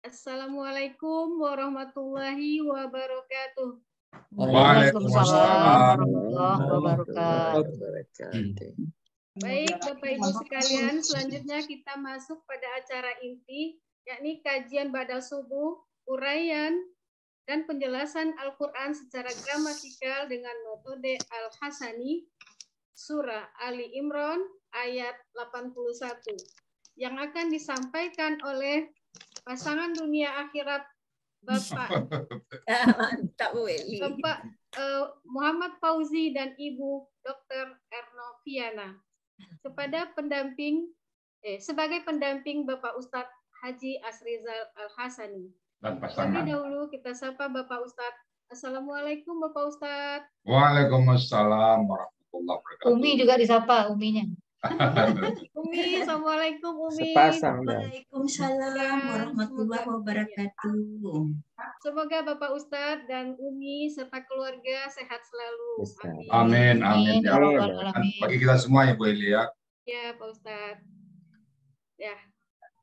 Assalamualaikum warahmatullahi wabarakatuh. Waalaikumsalam warahmatullahi wabarakatuh. Baik, Bapak Ibu sekalian, selanjutnya kita masuk pada acara inti, yakni kajian badal subuh, uraian, dan penjelasan Al-Quran secara gramatikal dengan metode Al-Hasani, Surah Ali Imron ayat 81, yang akan disampaikan oleh pasangan dunia akhirat Bapak Mantap Bu Bapak uh, Muhammad Fauzi dan Ibu Dr. Erno Viana. Kepada pendamping eh, sebagai pendamping Bapak Ustadz Haji Asrizal Al-Hasani. Dan pasangan. Tapi dahulu kita sapa Bapak Ustadz. Assalamualaikum Bapak Ustadz. Waalaikumsalam warahmatullahi wabarakatuh. Umi juga disapa, uminya. Umi, Assalamualaikum Umi. Sepasang Waalaikumsalam iya. warahmatullahi wabarakatuh. Semoga Bapak Ustadz dan Umi serta keluarga sehat selalu. Amin. Amin. Amin. Ya Bagi kita semua ya Bu Eli ya. Ya Pak Ustadz. Ya.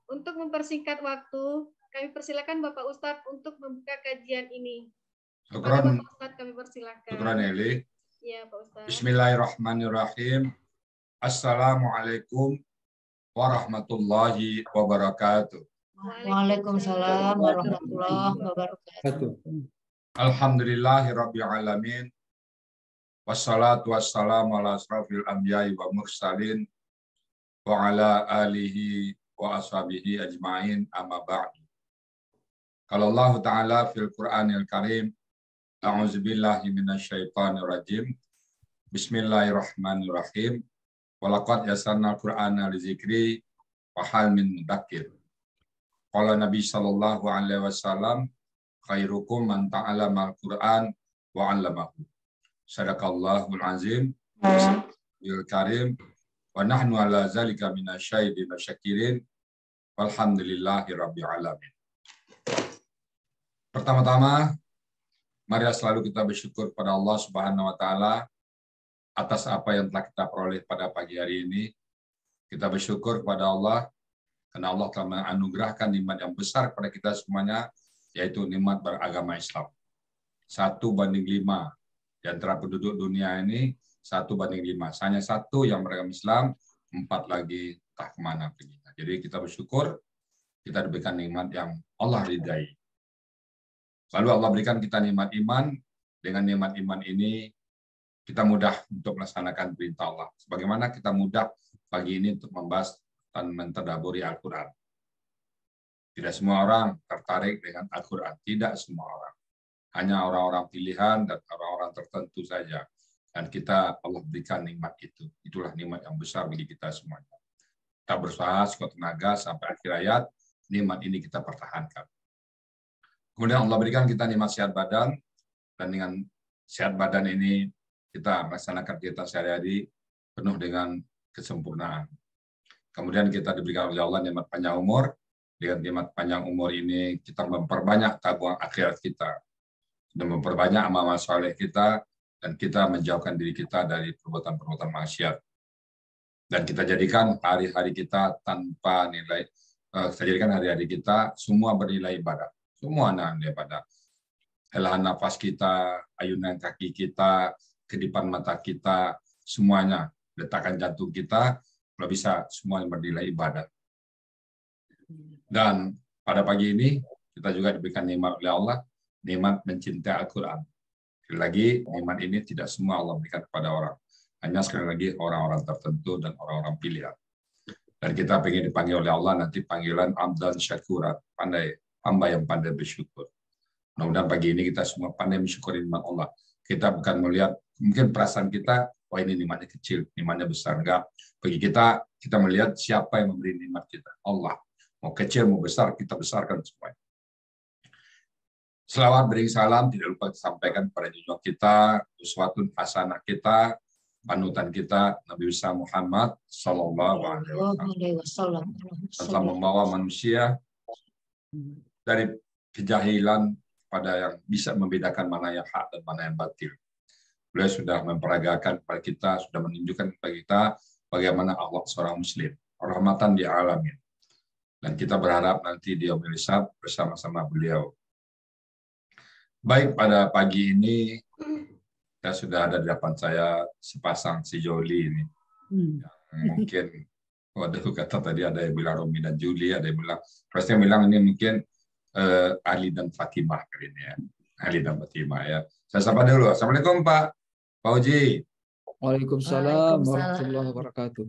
Untuk mempersingkat waktu, kami persilakan Bapak Ustadz untuk membuka kajian ini. Syukran. Bapak Ustadz kami persilakan. Syukran Eli. Ya Pak Ustadz. Bismillahirrahmanirrahim. Assalamualaikum warahmatullahi wabarakatuh. Waalaikumsalam warahmatullahi wabarakatuh. Alhamdulillahirabbil alamin. Wassalatu wassalamu ala asrafil anbiya'i wa mursalin wa ala alihi wa ashabihi ajmain amma ba'du. Kalau Allah Ta'ala fil Qur'anil Karim, A'udzubillahi minasyaitonirrajim. Bismillahirrahmanirrahim. Walakad yasarna Qur'ana li zikri fahal min mudakir. Kala Nabi Shallallahu Alaihi Wasallam, khairukum man ta'alama al-Quran wa 'allamahu. Sadaqallahul azim. Yul karim. Wa nahnu ala zalika minasyaibi masyakirin. Walhamdulillahi rabbi alamin. Pertama-tama, mari selalu kita bersyukur pada Allah Subhanahu wa taala atas apa yang telah kita peroleh pada pagi hari ini. Kita bersyukur kepada Allah karena Allah telah menganugerahkan nikmat yang besar kepada kita semuanya, yaitu nikmat beragama Islam. Satu banding lima di antara penduduk dunia ini, satu banding lima. Hanya satu yang beragama Islam, empat lagi tak kemana pergi. Jadi kita bersyukur kita diberikan nikmat yang Allah ridai. Lalu Allah berikan kita nikmat iman. Dengan nikmat iman ini kita mudah untuk melaksanakan perintah Allah. Sebagaimana kita mudah pagi ini untuk membahas dan mentadaburi Al-Quran. Tidak semua orang tertarik dengan Al-Quran. Tidak semua orang. Hanya orang-orang pilihan dan orang-orang tertentu saja. Dan kita Allah berikan nikmat itu. Itulah nikmat yang besar bagi kita semuanya. Kita berusaha sekuat tenaga sampai akhir ayat, nikmat ini kita pertahankan. Kemudian Allah berikan kita nikmat sehat badan, dan dengan sehat badan ini kita melaksanakan kita sehari-hari penuh dengan kesempurnaan. Kemudian kita diberikan oleh Allah nikmat panjang umur. Dengan nikmat panjang umur ini kita memperbanyak tabung akhirat kita dan memperbanyak amal soleh kita dan kita menjauhkan diri kita dari perbuatan-perbuatan maksiat. Dan kita jadikan hari-hari kita tanpa nilai, eh, kita jadikan hari-hari kita semua bernilai ibadah. Semua nilai ibadah. Helaan nafas kita, ayunan kaki kita, kedipan mata kita semuanya, letakkan jantung kita, kalau bisa semuanya bernilai ibadah. Dan pada pagi ini kita juga diberikan nikmat oleh Allah, nikmat mencintai Al-Quran. Sekali lagi, nikmat ini tidak semua Allah berikan kepada orang. Hanya sekali lagi orang-orang tertentu dan orang-orang pilihan. Dan kita ingin dipanggil oleh Allah nanti panggilan Abdan Syakurat, pandai, hamba yang pandai bersyukur. Mudah-mudahan pagi ini kita semua pandai mensyukuri nikmat Allah. Kita bukan melihat mungkin perasaan kita wah ini nikmatnya kecil, nikmatnya besar. Enggak. Bagi kita, kita melihat siapa yang memberi nikmat kita. Allah. Mau kecil, mau besar, kita besarkan semua. Selawat beri salam, tidak lupa disampaikan kepada junjungan kita, uswatun hasanah kita, panutan kita, Nabi Musa Muhammad Sallallahu Alaihi Wasallam. Setelah membawa manusia dari kejahilan pada yang bisa membedakan mana yang hak dan mana yang batil beliau sudah memperagakan kepada kita, sudah menunjukkan kepada kita bagaimana Allah seorang Muslim, rahmatan di alamin. Dan kita berharap nanti dia melihat bersama-sama beliau. Baik, pada pagi ini saya sudah ada di depan saya sepasang si Joli ini. Hmm. Ya, mungkin, waduh kata tadi ada yang bilang Romi dan Juli, ada yang bilang, pasti yang bilang ini mungkin uh, Ali dan Fatimah kali ini ya. Ali dan Fatimah ya. Saya sapa dulu. Assalamualaikum Pak. Pak Uji. Waalaikumsalam warahmatullahi wabarakatuh.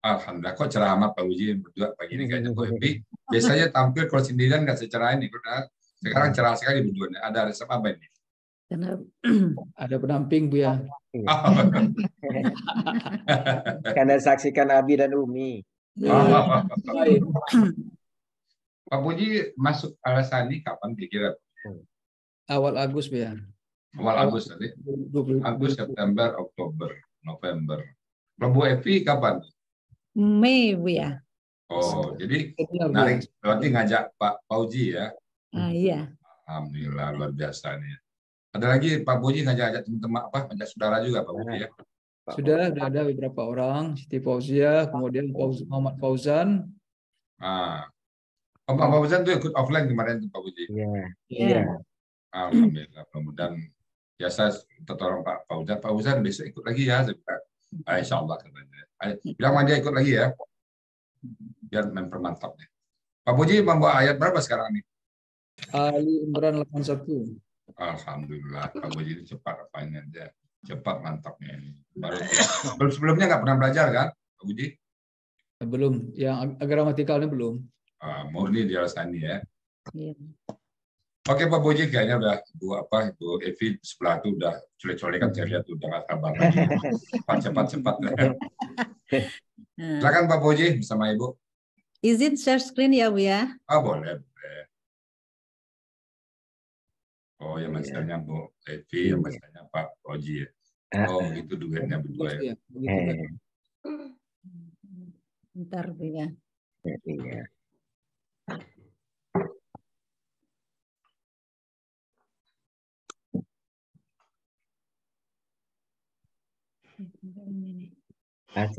Alhamdulillah, kok ceramah Pak Uji berdua pagi ini iya, kayaknya kok happy. Iya. Biasanya tampil kalau sendirian nggak secerah ini. Nah, sekarang iya. cerah sekali berdua. Ada resep apa ini? Karena ada pendamping Bu ya. Oh. Karena saksikan Abi dan Umi. Pak Puji masuk alasan ini kapan kira-kira? Awal Agus Bu ya awal Agustus tadi, Agustus, September, Oktober, November. Rabu Evi kapan? Mei Bu ya. Oh, jadi menarik. Berarti ngajak Pak Pauji ya? Ah, iya. Alhamdulillah luar biasa nih. Ada lagi Pak Pauji ngajak ajak teman-teman apa? Ngajak saudara juga Pak Pauji ya. sudah, sudah ada beberapa orang, Siti Fauzia, kemudian Muhammad Fauzan. Ah. Oh, Pak Fauzan itu ikut offline kemarin tuh Pak Fauzi. Iya. Yeah. Yeah. Alhamdulillah, mudah biasa ya, saya tertolong Pak Fauzan. Pak Fauzan besok ikut lagi ya, ah, insya Allah katanya. Ah, bilang dia ikut lagi ya, biar mempermantapnya. Pak Puji membawa ayat berapa sekarang ini? Ali Imran 81. Alhamdulillah, Pak Puji itu cepat apanya aja. Cepat mantapnya ini. Baru, baru sebelumnya nggak pernah belajar kan, Pak Puji? Belum, yang agama tikalnya belum. Ah, murni di alasan ya. Iya. Oke Pak Boji kayaknya udah Bu apa Bu Evi sebelah itu udah culik kan saya lihat udah nggak sabar lagi. cepat cepat cepat. Silakan Pak Boji bersama Ibu. Izin share screen ya Bu ya? Ah boleh. boleh. Oh ya misalnya Bu Evi, yang misalnya Pak Boji ya. Oh itu duetnya berdua ya. Iya, eh. Ntar Bu ya. Iya. nampak.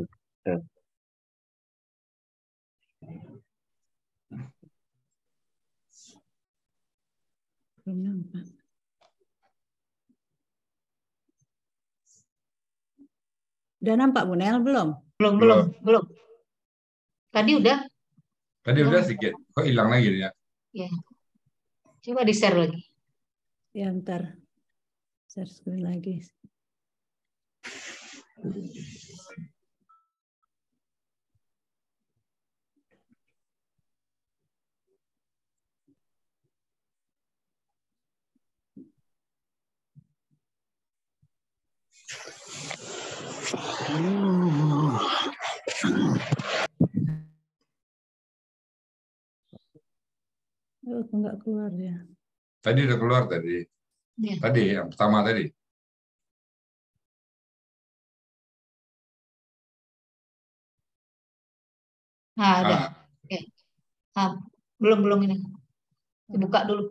Udah nampak Bu Nel belum? Belum, belum, belum. Tadi udah? Tadi udah sedikit. Kok hilang lagi ya? Ya. Coba di-share lagi. Ya, ntar. Share screen lagi. Oh, enggak keluar ya. Tadi udah keluar tadi. Ya. Tadi yang pertama tadi. Nah, udah. Oke. Okay. Nah, belum belum ini. Dibuka dulu.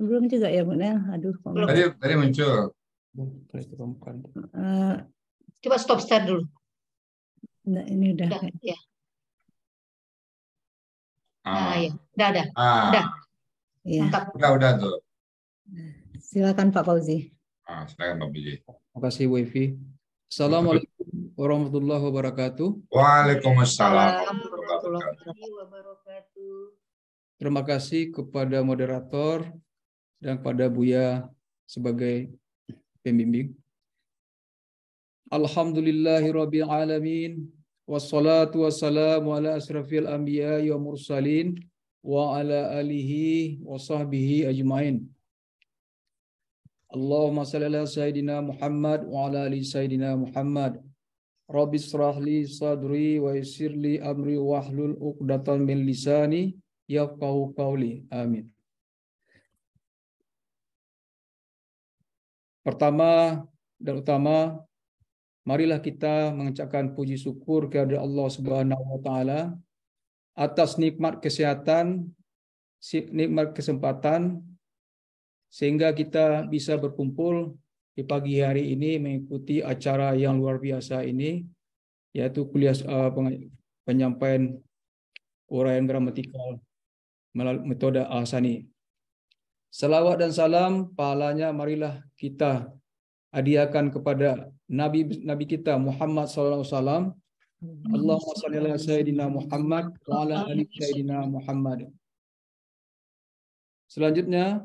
Belum juga ya, Bu Nel. Ya? Aduh, belum. Tadi tadi muncul. Eh, Coba stop share dulu. Nah, ini udah. udah ya. Ah. Nah, ya. Udah, udah. Ah. Udah. Ya. Udah, udah tuh. Silakan Pak Fauzi. Ah, silakan Pak Fauzi. Makasih kasih Evi. Assalamualaikum warahmatullahi wabarakatuh. Waalaikumsalam warahmatullahi wabarakatuh. Terima kasih kepada moderator dan kepada Buya sebagai pembimbing. Alhamdulillahirabbil alamin wassalatu wassalamu ala asrafil anbiya'i wa mursalin wa ala alihi wa sahbihi ajmain. Allahumma salli ala sayyidina Muhammad wa ala ali sayyidina Muhammad. Rabbi israh li sadri wa yassir li amri wa hlul 'uqdatam min lisani yafqahu qawli. Amin. Pertama dan utama, marilah kita mengucapkan puji syukur kepada Allah Subhanahu wa taala atas nikmat kesehatan, nikmat kesempatan sehingga kita bisa berkumpul di pagi hari ini mengikuti acara yang luar biasa ini yaitu kuliah uh, penyampaian uraian gramatikal melalui metode Al-Sani. Salawat dan salam pahalanya marilah kita adiakan kepada Nabi Nabi kita Muhammad sallallahu alaihi Allahumma salli ala sayyidina Muhammad wa ala ali sayyidina Muhammad. Selanjutnya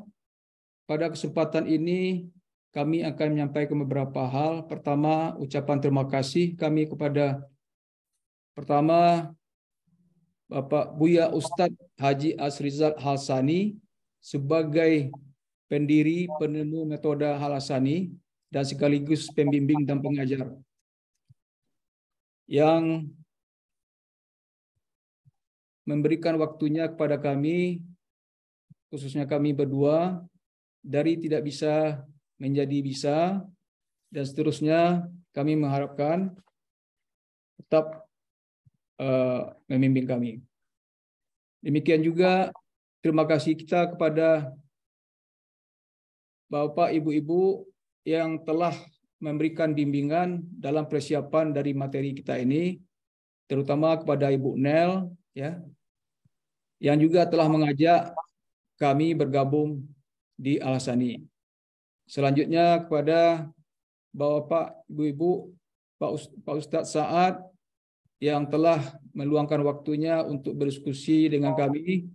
pada kesempatan ini kami akan menyampaikan beberapa hal. Pertama, ucapan terima kasih kami kepada pertama Bapak Buya Ustadz Haji Asrizal Halsani sebagai pendiri penemu metode Halasani dan sekaligus pembimbing dan pengajar. Yang memberikan waktunya kepada kami, khususnya kami berdua, dari tidak bisa menjadi bisa dan seterusnya kami mengharapkan tetap uh, memimpin kami. Demikian juga terima kasih kita kepada Bapak Ibu-ibu yang telah memberikan bimbingan dalam persiapan dari materi kita ini terutama kepada Ibu Nel ya yang juga telah mengajak kami bergabung di Alasani. Selanjutnya kepada Bapak, Ibu-ibu, Pak Ustadz saat yang telah meluangkan waktunya untuk berdiskusi dengan kami,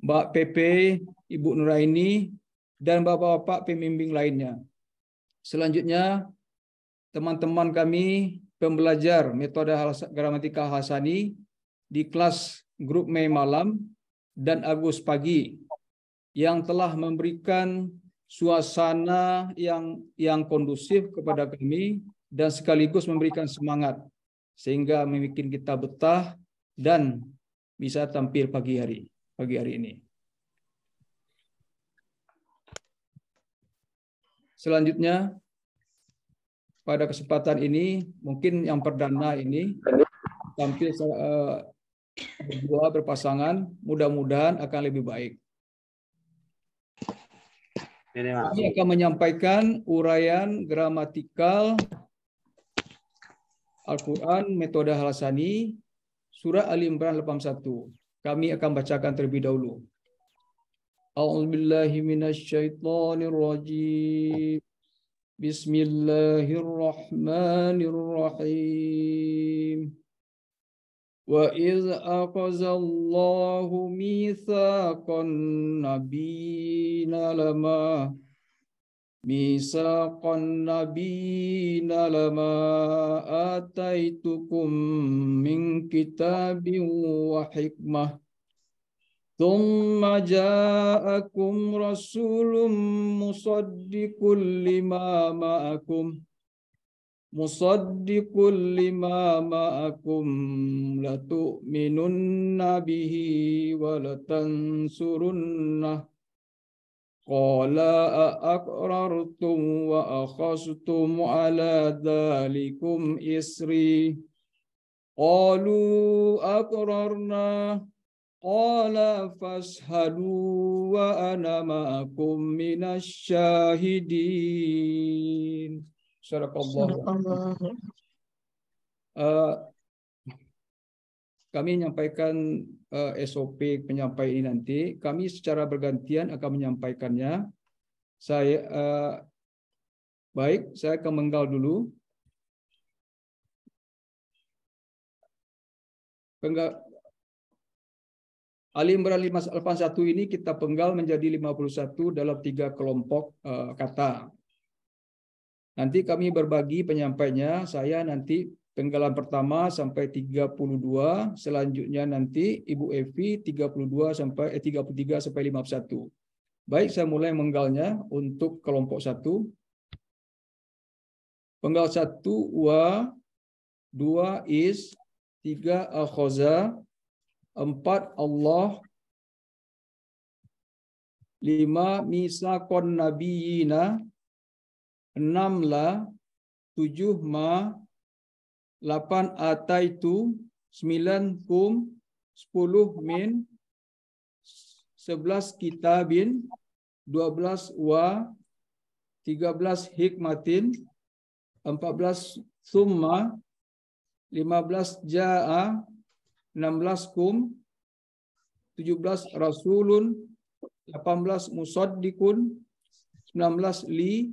Mbak Pepe, Ibu Nuraini, dan Bapak-bapak pembimbing lainnya. Selanjutnya, teman-teman kami pembelajar metode gramatika Hasani di kelas grup Mei malam dan Agus pagi yang telah memberikan suasana yang yang kondusif kepada kami dan sekaligus memberikan semangat sehingga membuat kita betah dan bisa tampil pagi hari pagi hari ini. Selanjutnya pada kesempatan ini mungkin yang perdana ini tampil eh, berdua berpasangan mudah-mudahan akan lebih baik. Kami akan menyampaikan uraian gramatikal Al-Quran metode Halasani, surah Ali Imran 81. Kami akan bacakan terlebih dahulu. A'udzubillahi minasyaitonirrajim. Bismillahirrahmanirrahim wa izahakuzallahu misa kon nabi nala ma misa kon nabi nala ma atai tukum mingkitabi wahikmah tung maja lima ma مصدق لما معكم لتؤمنن به ولتنصرنه قال أأقررتم وأخذتم على ذلكم إسري قالوا أقررنا قال فاشهدوا وأنا معكم من الشاهدين Sadaqallah. Uh, eh, kami menyampaikan uh, eh, SOP penyampaian ini nanti. Kami secara bergantian akan menyampaikannya. Saya uh, baik, saya akan menggal dulu. Penggal Ali Imran satu ini kita penggal menjadi 51 dalam tiga kelompok uh, kata. Nanti kami berbagi penyampainya. Saya nanti penggalan pertama sampai 32, selanjutnya nanti Ibu Evi 32 sampai eh, 33 sampai 51. Baik, saya mulai menggalnya untuk kelompok 1. Penggal 1 wa 2 is 3 al 4 Allah 5 kon nabiyina enam la, tujuh ma, lapan ataitu, sembilan kum, sepuluh min, sebelas kitabin, dua belas wa, tiga belas hikmatin, empat belas summa, lima belas ja'a, enam belas kum, tujuh belas rasulun, delapan belas dikun sembilan belas li,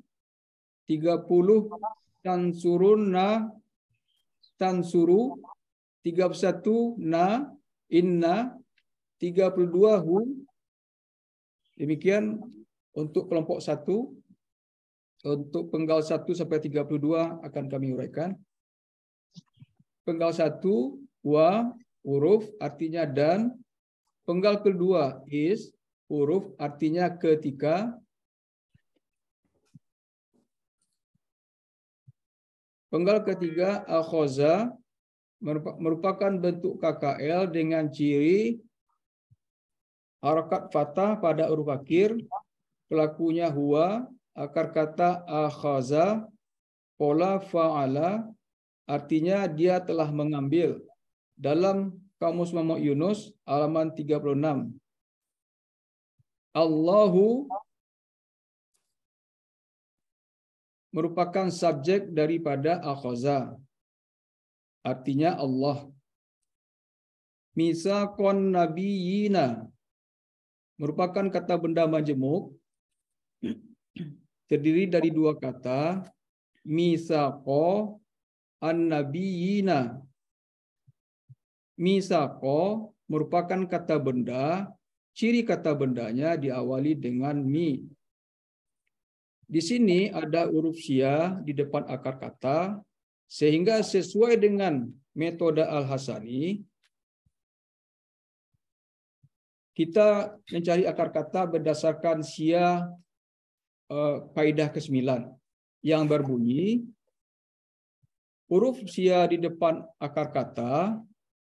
30 tansurun na tansuru 31 na inna 32 hu demikian untuk kelompok 1 untuk penggal 1 sampai 32 akan kami uraikan penggal 1 wa huruf artinya dan penggal kedua is huruf artinya ketika Penggal ketiga al-khoza merupakan bentuk KKL dengan ciri harakat fatah pada huruf akhir, pelakunya huwa, akar kata al Al-Khoza, pola fa'ala, artinya dia telah mengambil. Dalam Kamus Mamak Yunus, halaman 36. Allahu merupakan subjek daripada akhaza. Artinya Allah. Misakon nabiyina merupakan kata benda majemuk terdiri dari dua kata misako an-nabiyina. Misako merupakan kata benda, ciri kata bendanya diawali dengan mi di sini ada huruf sia di depan akar kata, sehingga sesuai dengan metode Al-Hasani, kita mencari akar kata berdasarkan sia eh, kaidah ke-9 yang berbunyi huruf sia di depan akar kata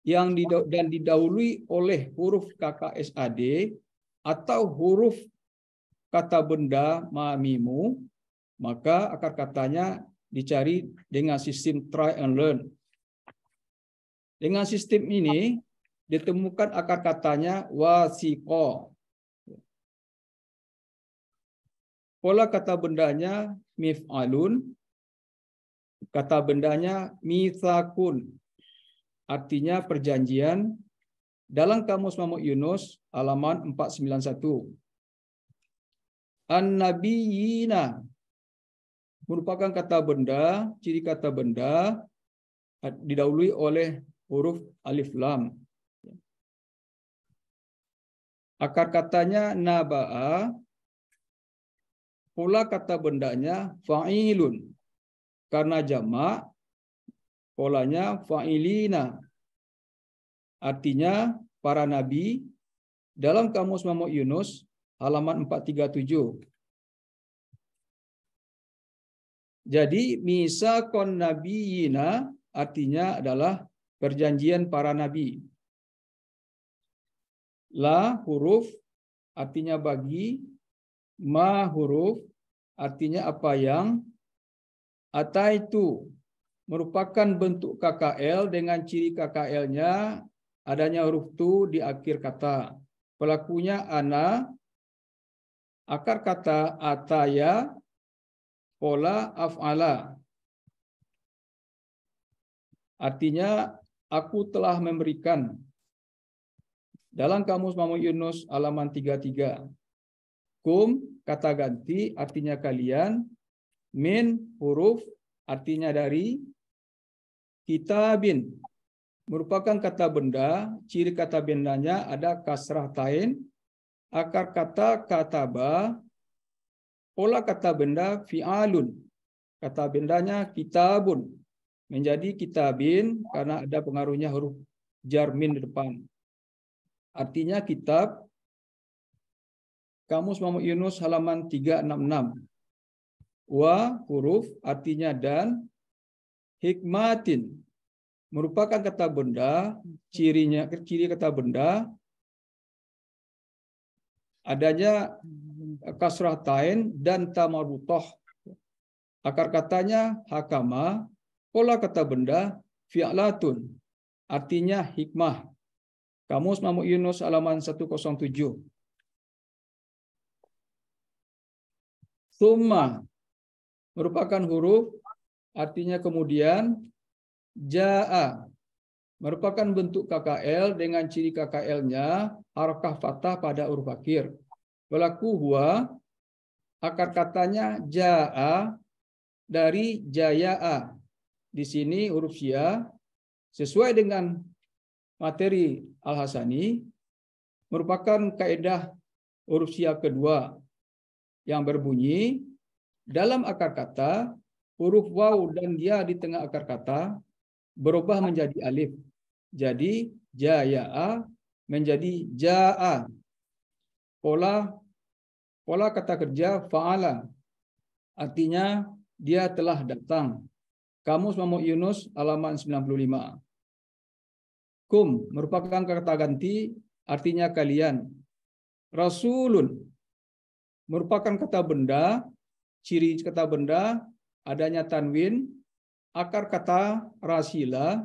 yang dan didahului oleh huruf KKSAD atau huruf kata benda mamimu, maka akar katanya dicari dengan sistem try and learn. Dengan sistem ini ditemukan akar katanya wasiko. Pola kata bendanya mif'alun, kata bendanya mithakun, artinya perjanjian. Dalam Kamus mamuk Yunus, halaman 491. An-nabiyina merupakan kata benda, ciri kata benda didahului oleh huruf alif lam. Akar katanya naba'a, pola kata bendanya fa'ilun. Karena jamak, polanya fa'ilina. Artinya para nabi dalam kamus Mamuk Yunus halaman 437. Jadi misa kon nabiyina artinya adalah perjanjian para nabi. La huruf artinya bagi, ma huruf artinya apa yang, itu merupakan bentuk KKL dengan ciri KKL-nya adanya huruf tu di akhir kata. Pelakunya ana Akar kata ataya pola af'ala. Artinya aku telah memberikan. Dalam Kamus Mamu Yunus halaman 33. Kum kata ganti artinya kalian, min huruf artinya dari, kitabin merupakan kata benda, ciri kata bendanya ada kasrah tain akar kata kataba, pola kata benda fi'alun. Kata bendanya kitabun. Menjadi kitabin karena ada pengaruhnya huruf jarmin di depan. Artinya kitab Kamus Muhammad Yunus halaman 366. Wa huruf artinya dan hikmatin merupakan kata benda cirinya ciri kata benda adanya kasrah tain dan tamarutoh. Akar katanya hakama, pola kata benda fi'latun, artinya hikmah. Kamus Mamu Yunus alaman 107. Summa merupakan huruf artinya kemudian ja'a merupakan bentuk KKL dengan ciri KKL-nya harokah fatah pada huruf akhir. Pelaku huwa akar katanya jaa dari jayaa. Di sini huruf ya sesuai dengan materi Al-Hasani merupakan kaidah huruf ya kedua yang berbunyi dalam akar kata huruf waw dan ya di tengah akar kata berubah menjadi alif. Jadi jaya'a menjadi ja'a. Pola pola kata kerja fa'ala. Artinya dia telah datang. Kamus Mamu Yunus halaman 95. Kum merupakan kata ganti artinya kalian. Rasulun merupakan kata benda, ciri kata benda adanya tanwin akar kata rasila,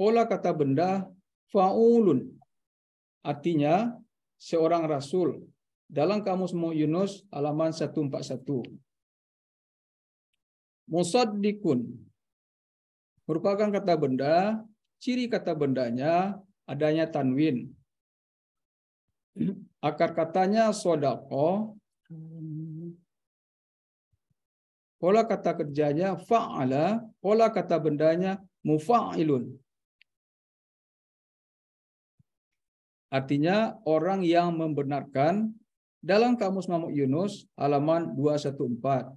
pola kata benda faulun. Artinya seorang rasul dalam kamus Mu Yunus alaman 141. Musaddikun merupakan kata benda, ciri kata bendanya adanya tanwin. Akar katanya sodako, pola kata kerjanya fa'ala, pola kata bendanya mufa'ilun. Artinya orang yang membenarkan dalam kamus Mamuk Yunus halaman 214.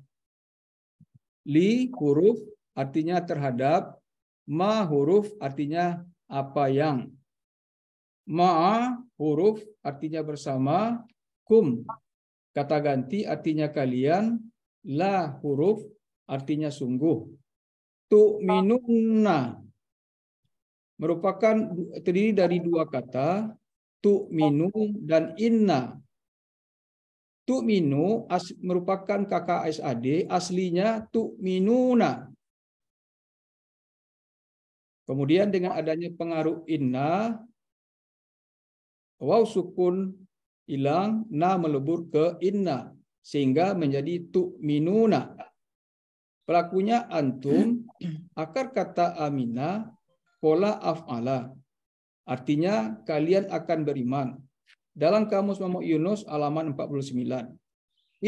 Li huruf artinya terhadap, ma huruf artinya apa yang. ma huruf artinya bersama, kum kata ganti artinya kalian, La huruf artinya sungguh. minuna merupakan terdiri dari dua kata minu dan inna. minu as, merupakan kakak SAD, aslinya minuna. Kemudian dengan adanya pengaruh inna, waw sukun hilang, na melebur ke inna sehingga menjadi minuna Pelakunya antum, akar kata amina, pola af'ala. Artinya kalian akan beriman. Dalam kamus Mamuk Yunus alaman 49.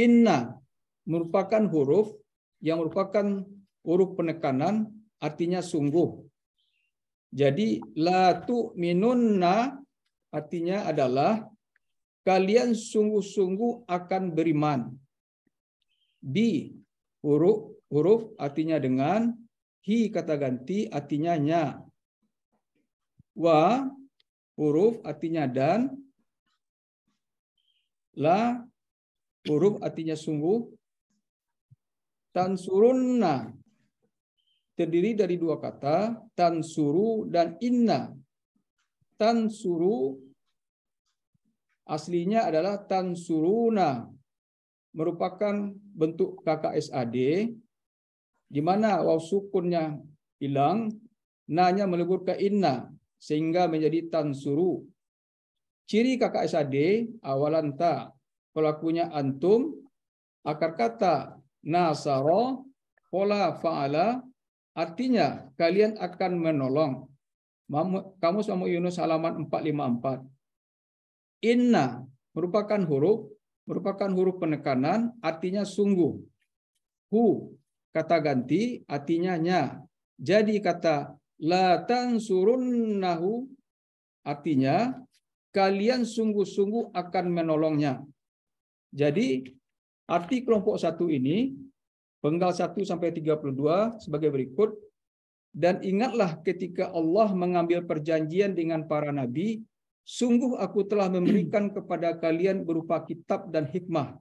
Inna merupakan huruf yang merupakan huruf penekanan artinya sungguh. Jadi la minunna artinya adalah kalian sungguh-sungguh akan beriman. B huruf huruf artinya dengan, hi kata ganti artinya nya. Wa huruf artinya dan, la huruf artinya sungguh, tansurunna terdiri dari dua kata tansuru dan inna. Tansuru aslinya adalah tansuruna merupakan bentuk KKSAD di mana waw sukunnya hilang nanya melebur ke inna sehingga menjadi tansuru ciri KKSAD awalan ta pelakunya antum akar kata nasaro pola faala artinya kalian akan menolong kamu sama Yunus halaman 454 Inna merupakan huruf merupakan huruf penekanan artinya sungguh. Hu kata ganti artinya nya. Jadi kata la nahu, artinya kalian sungguh-sungguh akan menolongnya. Jadi arti kelompok satu ini penggal 1 sampai 32 sebagai berikut dan ingatlah ketika Allah mengambil perjanjian dengan para nabi Sungguh aku telah memberikan kepada kalian berupa kitab dan hikmah.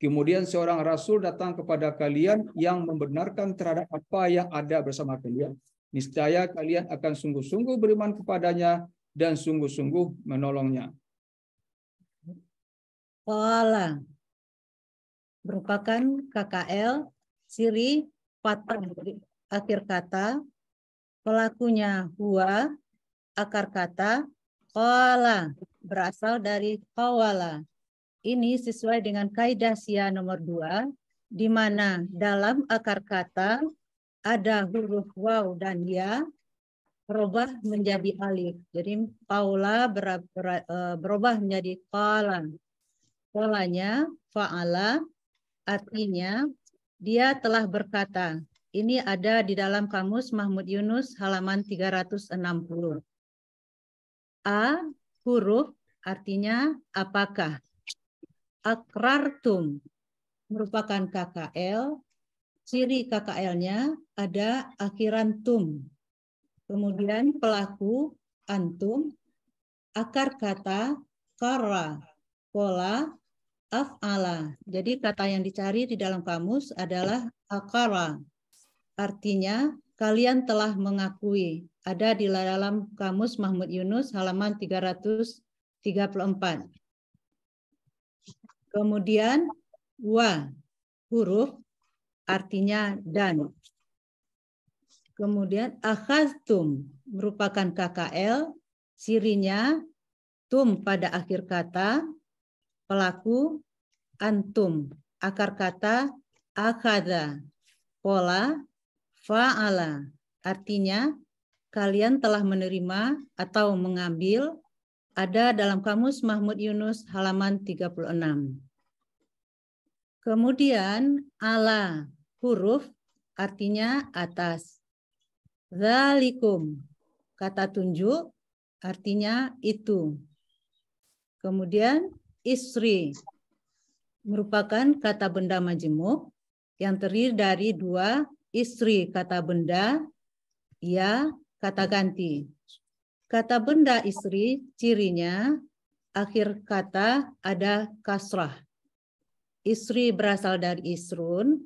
Kemudian seorang rasul datang kepada kalian yang membenarkan terhadap apa yang ada bersama kalian. Niscaya kalian akan sungguh-sungguh beriman kepadanya dan sungguh-sungguh menolongnya. Pola merupakan KKL siri patung akhir kata, pelakunya hua akar kata, Kola berasal dari kawala. Ini sesuai dengan kaidah sia nomor dua, di mana dalam akar kata ada huruf waw dan ya berubah menjadi alif. Jadi Paula ber, ber, e, berubah menjadi kola. Kolanya faala artinya dia telah berkata. Ini ada di dalam kamus Mahmud Yunus halaman 360. A huruf artinya apakah. Akrartum merupakan KKL. Ciri KKL-nya ada akhiran tum. Kemudian pelaku antum, akar kata kara, pola, af'ala. Jadi kata yang dicari di dalam kamus adalah akara. Artinya kalian telah mengakui. Ada di dalam Kamus Mahmud Yunus halaman 334. Kemudian wa huruf artinya dan. Kemudian akhaztum merupakan KKL, sirinya tum pada akhir kata, pelaku antum, akar kata akhada, pola Fa'ala artinya kalian telah menerima atau mengambil ada dalam kamus Mahmud Yunus halaman 36. Kemudian ala huruf artinya atas. Zalikum kata tunjuk artinya itu. Kemudian isri merupakan kata benda majemuk yang terdiri dari dua istri kata benda, ya kata ganti. Kata benda istri cirinya akhir kata ada kasrah. Istri berasal dari isrun,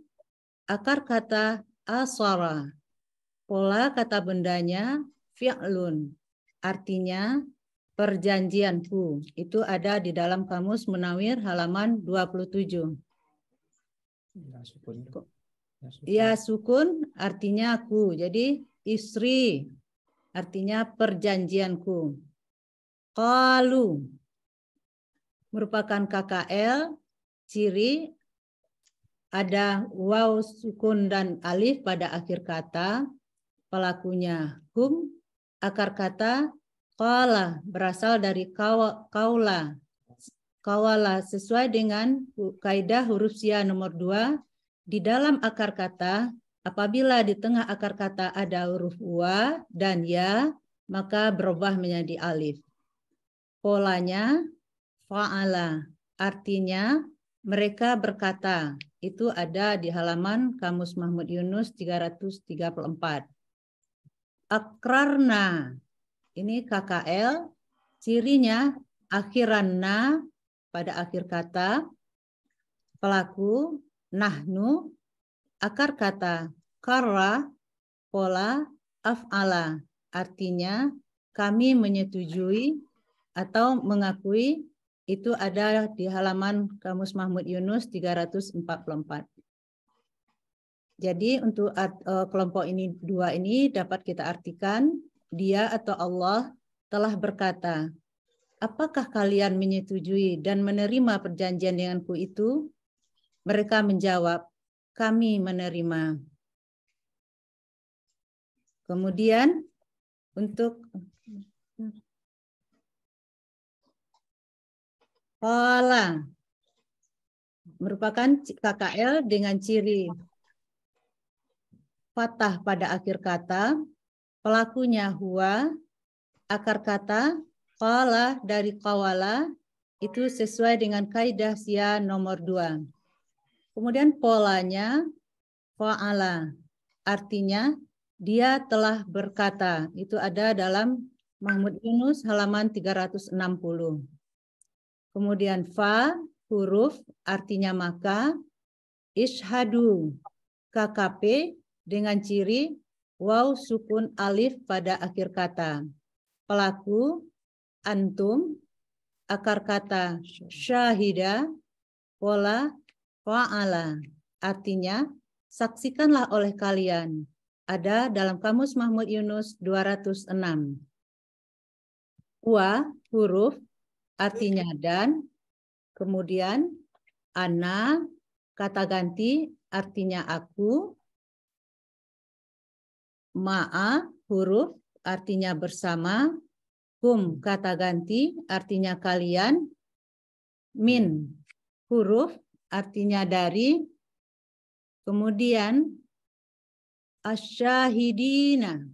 akar kata aswara. Pola kata bendanya fi'lun. Artinya perjanjian perjanjianku. Itu ada di dalam kamus Menawir halaman 27. Ya, Ya, ya sukun artinya aku. Jadi istri artinya perjanjianku. Kalu merupakan KKL ciri ada waw sukun dan alif pada akhir kata pelakunya hum akar kata kala berasal dari kaula kawala sesuai dengan kaidah huruf sia nomor dua di dalam akar kata, apabila di tengah akar kata ada huruf wa dan ya, maka berubah menjadi alif. Polanya fa'ala, artinya mereka berkata. Itu ada di halaman Kamus Mahmud Yunus 334. Akrarna, ini KKL, cirinya akhiran na pada akhir kata, pelaku Nahnu, akar kata kara pola, af'ala. Artinya, kami menyetujui atau mengakui itu ada di halaman Kamus Mahmud Yunus 344. Jadi untuk e, kelompok ini dua ini dapat kita artikan dia atau Allah telah berkata, apakah kalian menyetujui dan menerima perjanjian denganku itu? Mereka menjawab, kami menerima. Kemudian untuk Pola merupakan KKL dengan ciri patah pada akhir kata, pelakunya hua, akar kata, pola dari kawala, itu sesuai dengan kaidah sia nomor dua. Kemudian polanya fa'ala. Artinya dia telah berkata. Itu ada dalam Mahmud Yunus halaman 360. Kemudian fa huruf artinya maka ishadu KKP dengan ciri waw sukun alif pada akhir kata. Pelaku antum akar kata syahida pola fa'ala. Artinya, saksikanlah oleh kalian. Ada dalam Kamus Mahmud Yunus 206. Wa huruf artinya dan, kemudian ana kata ganti artinya aku, ma'a huruf artinya bersama, Kum kata ganti artinya kalian, min huruf artinya dari. Kemudian asyahidina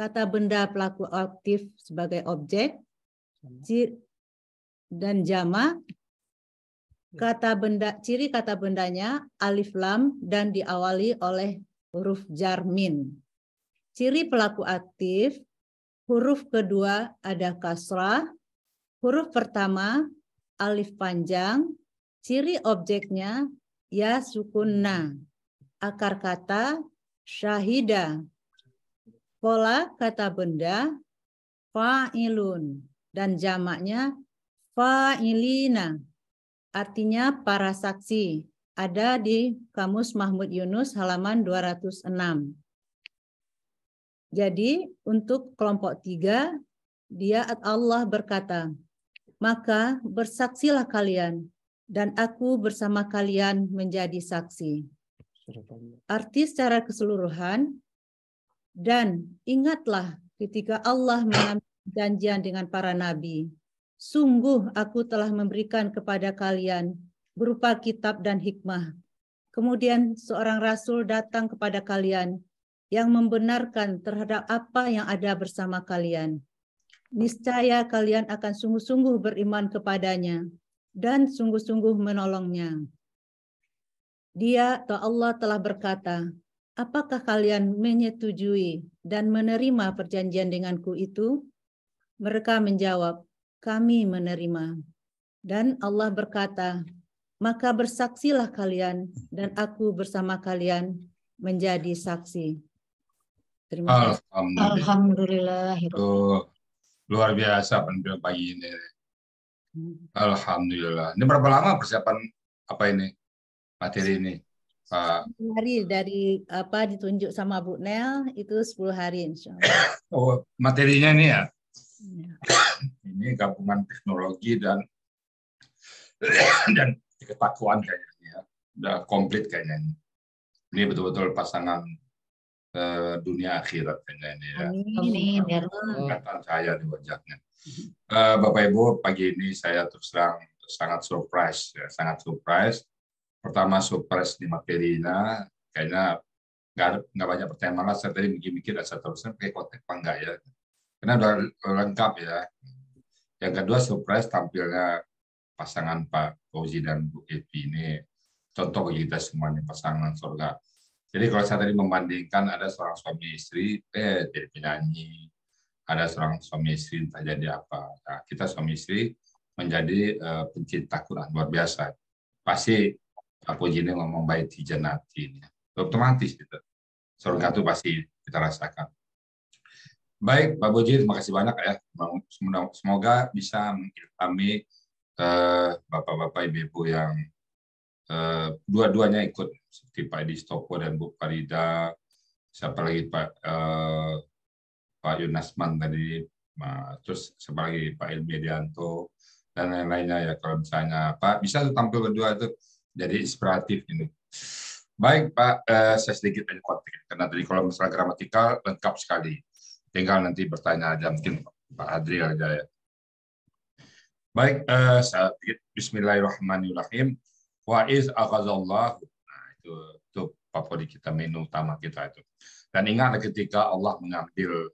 kata benda pelaku aktif sebagai objek dan jama ya. kata benda ciri kata bendanya alif lam dan diawali oleh huruf jarmin. Ciri pelaku aktif huruf kedua ada kasrah, huruf pertama alif panjang, Ciri objeknya ya sukunna. Akar kata syahida. Pola kata benda fa'ilun dan jamaknya fa'ilina. Artinya para saksi. Ada di Kamus Mahmud Yunus halaman 206. Jadi untuk kelompok tiga, dia Allah berkata, maka bersaksilah kalian dan aku bersama kalian menjadi saksi. Arti secara keseluruhan dan ingatlah ketika Allah mengambil janjian dengan para nabi. Sungguh aku telah memberikan kepada kalian berupa kitab dan hikmah. Kemudian seorang rasul datang kepada kalian yang membenarkan terhadap apa yang ada bersama kalian. Niscaya kalian akan sungguh-sungguh beriman kepadanya dan sungguh-sungguh menolongnya. Dia atau Allah telah berkata, apakah kalian menyetujui dan menerima perjanjian denganku itu? Mereka menjawab, kami menerima. Dan Allah berkata, maka bersaksilah kalian dan aku bersama kalian menjadi saksi. Terima kasih. Alhamdulillah. Alhamdulillah. luar biasa penjelasan pagi ini. Alhamdulillah. Ini berapa lama persiapan apa ini materi ini? Pak? Hari dari apa ditunjuk sama Bu Nel itu 10 hari insya Oh, materinya ini ya? ya. ini gabungan teknologi dan dan ketakuan kayaknya ya. Udah komplit kayaknya ini. Ini betul-betul pasangan uh, dunia akhirat kayaknya ini ya. Amin. Amin. Saya di wajahnya. Uh, Bapak Ibu, pagi ini saya terus terang sangat surprise, ya, sangat surprise. Pertama surprise di materinya, kayaknya nggak nggak banyak pertanyaan malah saya tadi mikir-mikir saya terusan pakai eh, kotek apa enggak ya, karena udah lengkap ya. Yang kedua surprise tampilnya pasangan Pak Fauzi dan Bu Evi ini contoh bagi kita semuanya pasangan surga. Jadi kalau saya tadi membandingkan ada seorang suami istri, eh jadi penyanyi, ada seorang suami istri entah jadi apa. Nah, kita suami istri menjadi uh, pencinta Quran luar biasa. Pasti Pak Jini ngomong baik di jenati ini. Otomatis gitu. Surga itu pasti kita rasakan. Baik, Pak Boji, terima kasih banyak ya. Semoga bisa mengilhami uh, eh, Bapak-Bapak, Ibu-Ibu yang uh, dua-duanya ikut, seperti Pak Edi Stopo dan Bu Farida, siapa lagi Pak uh, Pak Yunasman tadi, terus siapa lagi Pak Ilmiadianto dan lain-lainnya ya kalau misalnya Pak bisa tuh tampil berdua itu jadi inspiratif ini. Baik Pak, eh, saya sedikit aja konten karena tadi kalau misalnya gramatikal lengkap sekali. Tinggal nanti bertanya aja mungkin Pak Adri aja ya. Baik, eh, saya sedikit Bismillahirrahmanirrahim. Wa is akhazallahu. Nah, itu itu favorit kita menu utama kita itu. Dan ingat ketika Allah mengambil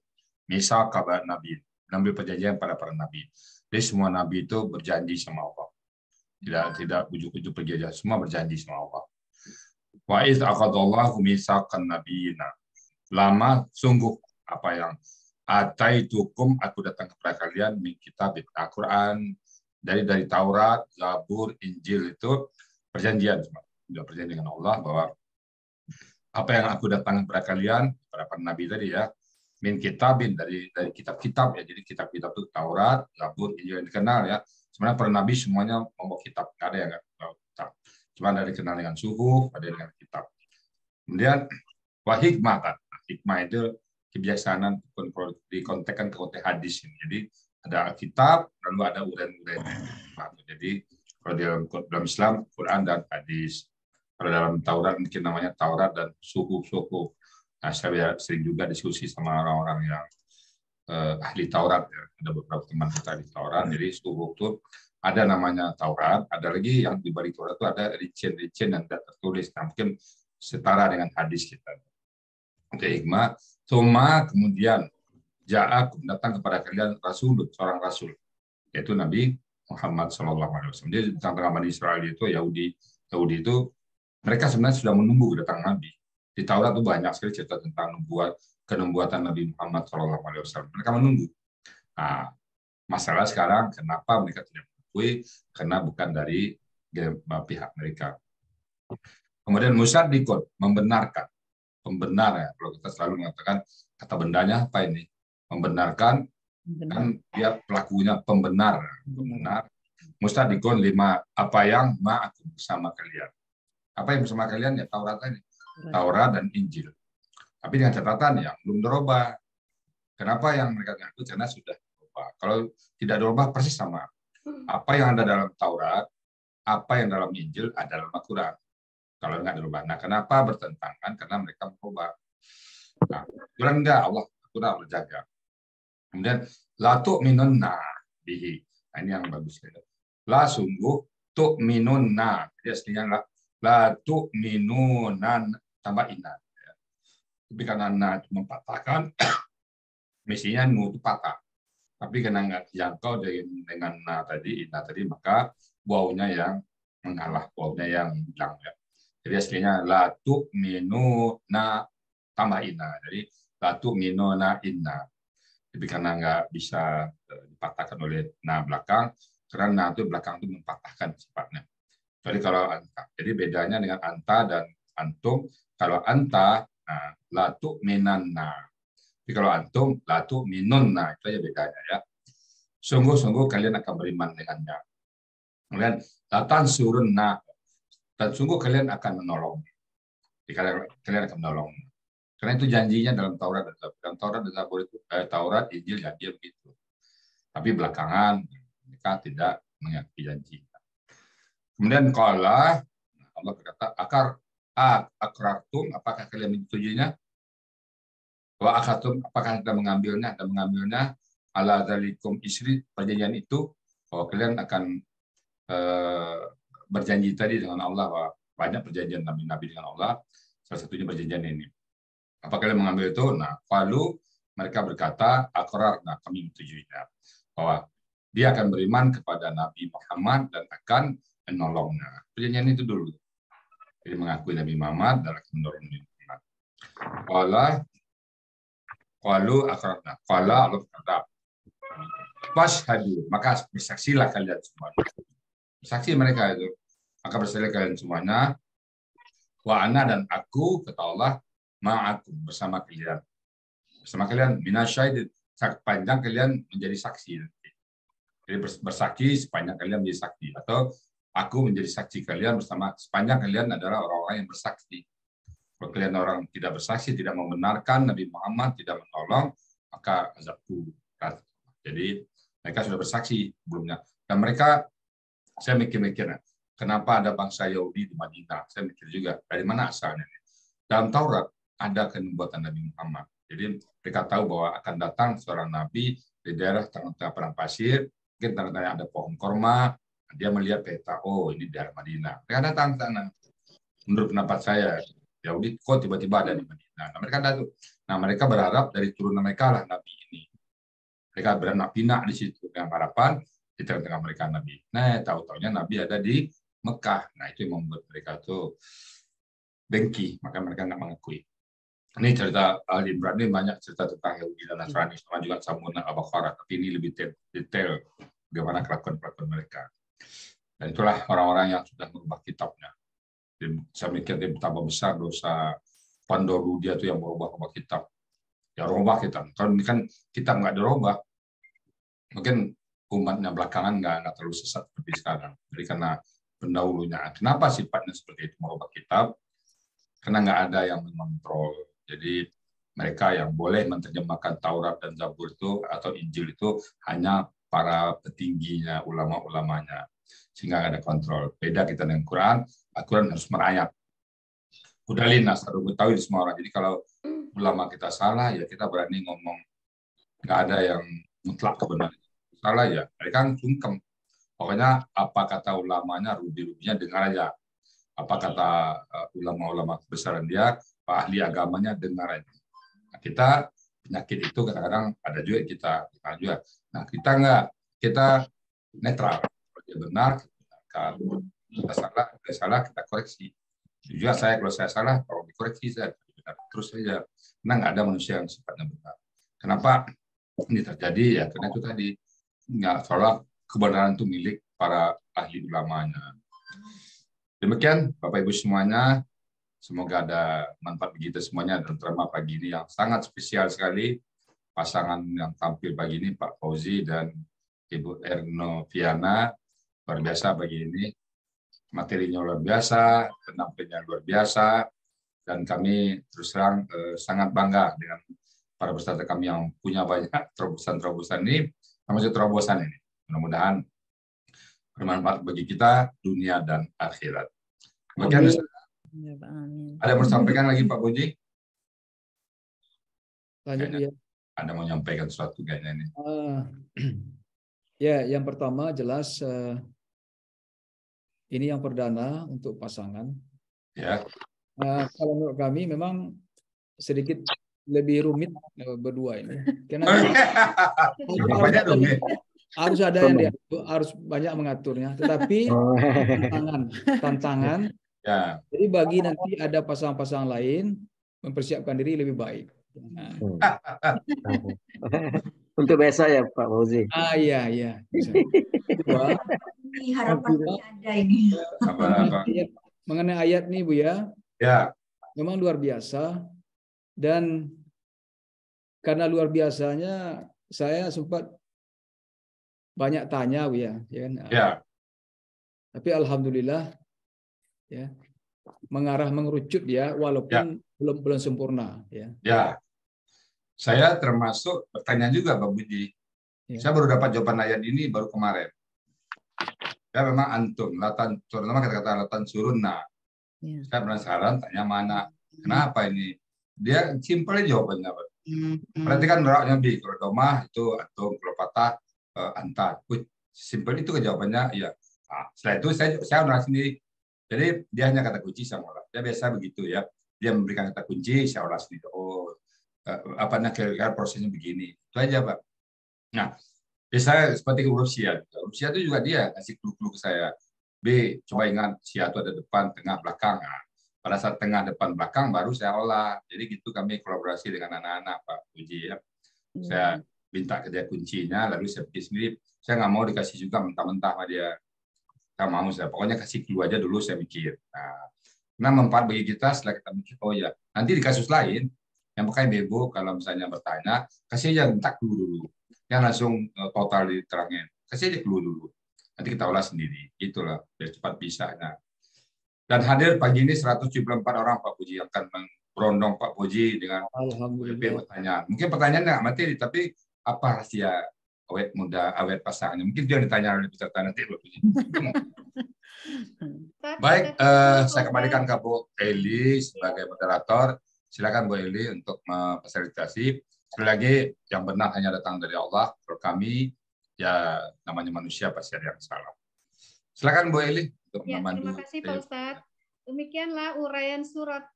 Misalkan kabar Nabi, Nabi perjanjian pada para Nabi. Jadi semua Nabi itu berjanji sama Allah. Tidak tidak ujuk-ujuk perjanjian, semua berjanji sama Allah. Wa iz misalkan misaqan nabiyina. Lama sungguh apa yang ataitukum aku datang kepada kalian min kitab Al-Qur'an dari dari Taurat, Zabur, Injil itu perjanjian sudah perjanjian dengan Allah bahwa apa yang aku datang kepada kalian kepada para nabi tadi ya min kitabin dari dari kitab-kitab ya. Jadi kitab-kitab itu Taurat, Zabur, Injil yang dikenal ya. Sebenarnya para nabi semuanya membawa kitab, nggak ada yang nggak kitab. Cuma dari kenal dengan suhu, ada dengan kitab. Kemudian wah hikmah kan. Hikmah itu kebiasaan dikontekkan ke konteks hadis ini. Jadi ada kitab, lalu ada uraian-uraiannya. Jadi kalau dalam, dalam Islam Quran dan hadis. Kalau dalam Taurat mungkin namanya Taurat dan suhu-suhu. Nah, saya sering juga diskusi sama orang-orang yang eh, ahli Taurat. Ya. Ada beberapa teman kita di Taurat. Jadi suhu itu ada namanya Taurat, ada lagi yang di balik Taurat itu ada ricin-ricin yang tidak tertulis. Nah, mungkin setara dengan hadis kita. Oke, hikmah. Toma kemudian Ja'ak datang kepada kalian rasul, seorang rasul, yaitu Nabi Muhammad SAW. Alaihi Wasallam. Jadi tentang tengah Bani Israel itu Yahudi Yahudi itu mereka sebenarnya sudah menunggu datang Nabi di Taurat itu banyak sekali cerita tentang nubuat, kenubuatan Nabi Muhammad Shallallahu Alaihi Wasallam. Mereka menunggu. Nah, masalah sekarang kenapa mereka tidak mengakui? Karena bukan dari pihak mereka. Kemudian Musa Dikot membenarkan. Pembenar ya, kalau kita selalu mengatakan kata bendanya apa ini? Membenarkan, Benar. kan dia pelakunya pembenar. Pembenar. Musa Dikon lima, apa yang ma aku bersama kalian. Apa yang bersama kalian? Ya Taurat ini. Taurat dan Injil. Tapi dengan catatan yang belum diubah. Kenapa yang mereka ngaku karena sudah diubah. Kalau tidak diubah persis sama. Hmm. Apa yang ada dalam Taurat, apa yang dalam Injil adalah dalam Al-Quran. Kalau nggak diubah. Nah, kenapa bertentangan? Karena mereka berubah. Nah, kurang enggak Allah Al-Quran jaga. Kemudian latuk minunna bihi. Nah, ini yang bagus. La sungguh minunna. Jadi aslinya la, la tu'minunan tambah indah. Ya. Tapi karena na cuma patahkan, mestinya nu patah. Tapi karena nggak jangkau dengan, dengan nah tadi, indah tadi, maka baunya yang mengalah, baunya yang hilang. Ya. Jadi aslinya latu minu na tambah inna. Jadi latu minu na inna. Tapi karena nggak bisa e, dipatahkan oleh na belakang, karena na itu belakang itu mempatahkan sifatnya. Jadi kalau anta. Jadi bedanya dengan anta dan antum, kalau anta, nah, latu menanna. Tapi kalau antum, latu minunna. Itu aja bedanya ya. Sungguh-sungguh kalian akan beriman dengannya. Kemudian, latan surunna. Dan sungguh kalian akan menolong. Kalian akan menolong. Karena itu janjinya dalam Taurat dan Zabur. Dalam Taurat dan Zabur itu, eh, Taurat, Injil, janji begitu. Tapi belakangan mereka tidak mengakui janji. Kemudian kala Allah berkata akar A. akratum apakah kalian menyetujuinya? Wa akratum apakah kita mengambilnya? dan mengambilnya ala zalikum isri, perjanjian itu, bahwa kalian akan uh, berjanji tadi dengan Allah, bahwa banyak perjanjian Nabi-Nabi dengan Allah, salah satunya perjanjian ini. Apakah kalian mengambil itu? Nah, lalu mereka berkata, akrar, nah kami menyetujuinya. Bahwa dia akan beriman kepada Nabi Muhammad dan akan menolongnya. Perjanjian itu dulu. Jadi mengakui Nabi Muhammad dalam menurun Nabi Muhammad. Kala kalu akrabna. Kala Allah berkata, hadu maka bersaksilah kalian semuanya. Bersaksi mereka itu. Maka bersaksilah kalian semuanya. Wa ana dan aku kata Allah ma'aku bersama kalian. Bersama kalian minasyahid panjang kalian menjadi saksi. Jadi bersaksi sepanjang kalian menjadi saksi atau aku menjadi saksi kalian bersama sepanjang kalian adalah orang-orang yang bersaksi. Kalau kalian orang tidak bersaksi, tidak membenarkan Nabi Muhammad, tidak menolong, maka azabku berat. Jadi mereka sudah bersaksi sebelumnya. Dan mereka, saya mikir-mikir, kenapa ada bangsa Yahudi di Madinah? Saya mikir juga, dari mana asalnya? Dalam Taurat ada kenubuatan Nabi Muhammad. Jadi mereka tahu bahwa akan datang seorang nabi di daerah tengah-tengah perang pasir, mungkin tengah-tengah ada pohon korma, dia melihat peta, oh ini daerah Madinah. Mereka kan datang sana. Menurut pendapat saya, Yahudi kok tiba-tiba ada di Madinah. Nah, mereka datang. Nah, mereka berharap dari turunan mereka lah Nabi ini. Mereka beranak pinak di situ dengan harapan di tengah-tengah mereka Nabi. Nah, tahu-taunya Nabi ada di Mekah. Nah, itu yang membuat mereka tuh dengki, maka mereka nggak mengakui. Ini cerita Ali Imran ini banyak cerita tentang Yahudi dan Nasrani, sama juga samudera Al-Baqarah, tapi ini lebih detail bagaimana kelakuan-kelakuan mereka. Dan itulah orang-orang yang sudah merubah kitabnya. Saya mikir dia betapa besar dosa pandoru dia tuh yang merubah-ubah kitab. Ya rubah kitab. Kalau ini kan kitab nggak dirubah, mungkin umatnya belakangan nggak, nggak terlalu sesat seperti sekarang. Jadi karena pendahulunya. Kenapa sifatnya seperti itu merubah kitab? Karena nggak ada yang mengontrol. Jadi mereka yang boleh menerjemahkan Taurat dan Zabur itu atau Injil itu hanya para petingginya, ulama-ulamanya. Sehingga ada kontrol. Beda kita dengan Quran, Al-Quran harus merayap. Kudalin nasaru mutawi semua orang. Jadi kalau ulama kita salah, ya kita berani ngomong. Nggak ada yang mutlak kebenaran. Salah ya, mereka kan sungkem. Pokoknya apa kata ulamanya, rubi-rubinya dengar aja. Apa kata eh, ulama-ulama kebesaran dia, ahli agamanya dengar aja. Nah, kita penyakit itu kadang-kadang ada juga kita kita juga. Nah kita nggak kita netral. Kalau benar, kalau kita salah, kita salah kita koreksi. Juga saya kalau saya salah, kalau dikoreksi saya benar terus saja. Karena nggak ada manusia yang sifatnya benar. Kenapa ini terjadi ya? Karena itu tadi nggak salah kebenaran itu milik para ahli ulamanya. Demikian Bapak Ibu semuanya, Semoga ada manfaat bagi kita semuanya, dan terutama pagi ini yang sangat spesial sekali. Pasangan yang tampil pagi ini, Pak Fauzi dan Ibu Erno Viana, luar biasa pagi ini. Materinya luar biasa, penampilannya luar biasa, dan kami terus terang eh, sangat bangga dengan para peserta kami yang punya banyak terobosan-terobosan ini, termasuk terobosan ini. Mudah-mudahan bermanfaat bagi kita dunia dan akhirat. okay. Ada amin. Ada sampaikan lagi Pak Boji? Lanjut ya. Ada mau nyampaikan sesuatu kayaknya ini. Uh, ya, yang pertama jelas uh, ini yang perdana untuk pasangan. Ya. Uh, kalau menurut kami memang sedikit lebih rumit berdua ini. Karena harus, harus ada yang diatur, harus banyak mengaturnya. Tetapi oh. tantangan, tantangan Ya. Jadi bagi nanti ada pasang-pasang lain mempersiapkan diri lebih baik. Nah. Untuk besok ya Pak Fauzi. Ah iya iya. Ini Harapan ada ini. Iya, mengenai ayat nih Bu ya. Ya. Memang luar biasa dan karena luar biasanya saya sempat banyak tanya Bu ya. ya. Kan? ya. Tapi alhamdulillah ya mengarah mengerucut ya walaupun ya. belum belum sempurna ya. Ya. Saya termasuk pertanyaan juga Pak Budi. Ya. Saya baru dapat jawaban ayat ini baru kemarin. Ya memang antum latan terutama kata-kata latan nah Ya. Saya penasaran tanya mana hmm. kenapa ini? Dia simple jawabannya Pak. kan raknya bi kalau domah itu antum kalau patah eh, antar. simple itu jawabannya ya. setelah itu saya saya sendiri jadi dia hanya kata kunci saya olah. Dia biasa begitu ya. Dia memberikan kata kunci, saya olah sendiri. Oh, eh, apa nah kira-kira prosesnya begini. Itu aja pak. Nah, biasa seperti huruf sia. Ya. Huruf sia itu juga dia kasih clue-clue ke saya. B, coba ingat sia itu ada depan, tengah, belakang. Nah, pada saat tengah, depan, belakang baru saya olah. Jadi gitu kami kolaborasi dengan anak-anak Pak Puji ya. Hmm. Saya minta ke dia kuncinya, lalu saya bikin sendiri. Saya nggak mau dikasih juga mentah-mentah sama dia kita mau saya pokoknya kasih clue aja dulu saya mikir nah nah bagi kita setelah kita mikir oh ya nanti di kasus lain yang pakai bebo kalau misalnya bertanya kasih aja minta clue dulu yang langsung eh, total diterangin kasih aja clue dulu nanti kita ulas sendiri itulah biar cepat bisa nah dan hadir pagi ini 174 orang Pak Puji akan merondong Pak Puji dengan Alhamdulillah. pertanyaan. Mungkin pertanyaannya nggak mati, tapi apa rahasia awet muda, awet pasangannya. Mungkin dia ditanya oleh peserta nanti. Baik, uh, saya kembalikan ke Bu Eli sebagai moderator. Silakan Bu Eli untuk memfasilitasi. Sekali lagi, yang benar hanya datang dari Allah. Kalau kami, ya namanya manusia pasti ada yang salah. Silakan Bu Eli. Untuk ya, terima kasih Pak Ustaz. Demikianlah uraian surat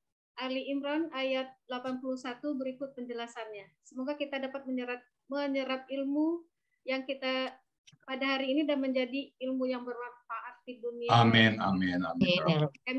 Ali Imran ayat 81 berikut penjelasannya. Semoga kita dapat menyerap, menyerap ilmu yang kita pada hari ini dan menjadi ilmu yang bermanfaat di dunia. Amin, amin, amin. amin.